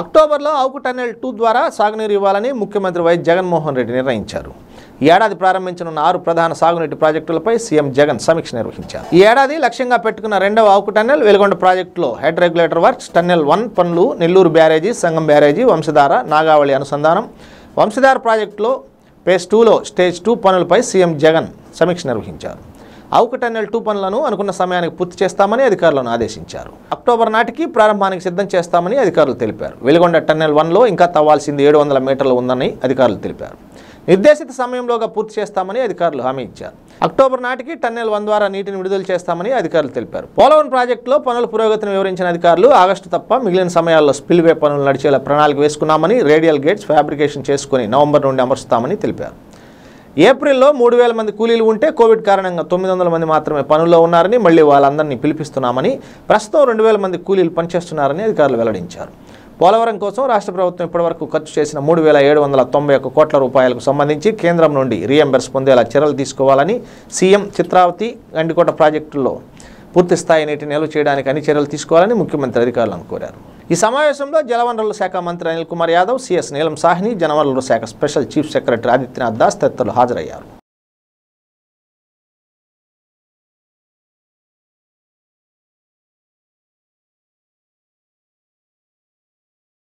అక్టోబర్లో ఆవుకు tunnel two ద్వారా సాగునీరు ఇవ్వాలని ముఖ్యమంత్రి వైఎస్ జగన్మోహన్ రెడ్డి నిర్ణయించారు ఈ ఏడాది ప్రారంభించనున్న ఆరు ప్రధాన సాగునీటి ప్రాజెక్టులపై సీఎం జగన్ సమీక్ష నిర్వహించారు ఈ ఏడాది లక్ష్యంగా పెట్టుకున్న రెండవ ఆవుకు టన్నెల్ వెలుగొండ ప్రాజెక్టులో head regulator works tunnel one పనులు నెల్లూరు బ్యారేజీ సంగం బ్యారేజీ వంశధార నాగావళి అనుసంధానం వంశధార ప్రాజెక్టులో ఫేజ్ టూలో స్టేజ్ టూ పనులపై సీఎం జగన్ సమీక్ష నిర్వహించారు అవుక టన్నెల్ టూ పనులను అనుకున్న సమయానికి పూర్తి చేస్తామని అధికారులను ఆదేశించారు అక్టోబర్ నాటికి ప్రారంభానికి సిద్ధం చేస్తామని అధికారులు తెలిపారు వెలుగొండ టన్నెల్ వన్లో ఇంకా తవ్వాల్సింది ఏడు వందల మీటర్లు ఉందని అధికారులు తెలిపారు నిర్దేశిత సమయంలోగా పూర్తి చేస్తామని అధికారులు హామీ ఇచ్చారు అక్టోబర్ నాటికి టన్నెల్ వన్ ద్వారా నీటిని విడుదల చేస్తామని అధికారులు తెలిపారు పోలవరం ప్రాజెక్టులో పనుల పురోగతిని వివరించిన అధికారులు ఆగస్టు తప్ప మిగిలిన సమయాల్లో స్పిల్వే పనులు నడిచేలా ప్రణాళిక వేసుకున్నామని రేడియల్ గేట్స్ ఫ్యాబ్రికేషన్ చేసుకుని నవంబర్ నుండి అమర్చుతామని తెలిపారు ఏప్రిల్లో మూడు వేల మంది కూలీలు ఉంటే కోవిడ్ కారణంగా తొమ్మిది వందల మంది మాత్రమే పనుల్లో ఉన్నారని మళ్ళీ వాళ్ళందరినీ పిలిపిస్తున్నామని ప్రస్తుతం రెండు వేల మంది కూలీలు పనిచేస్తున్నారని అధికారులు వెల్లడించారు పోలవరం కోసం రాష్ట్ర ప్రభుత్వం ఇప్పటివరకు ఖర్చు చేసిన మూడు వేల ఏడు వందల తొంభై ఒక్క కోట్ల రూపాయలకు సంబంధించి కేంద్రం నుండి రీఎంబర్స్ పొందేలా చర్యలు తీసుకోవాలని సీఎం చిత్రావతి గండికోట ప్రాజెక్టుల్లో పూర్తి స్థాయి నీటిని నిల్వ చేయడానికి అన్ని చర్యలు తీసుకోవాలని ముఖ్యమంత్రి అధికారులను కోరారు ఈ సమావేశంలో జలవనరుల శాఖ మంత్రి అనిల్ కుమార్ యాదవ్ సిఎస్ నీలం సాహ్ని జలవనరుల శాఖ special chief secretary Adityanath Das తదితరులు హాజరయ్యారు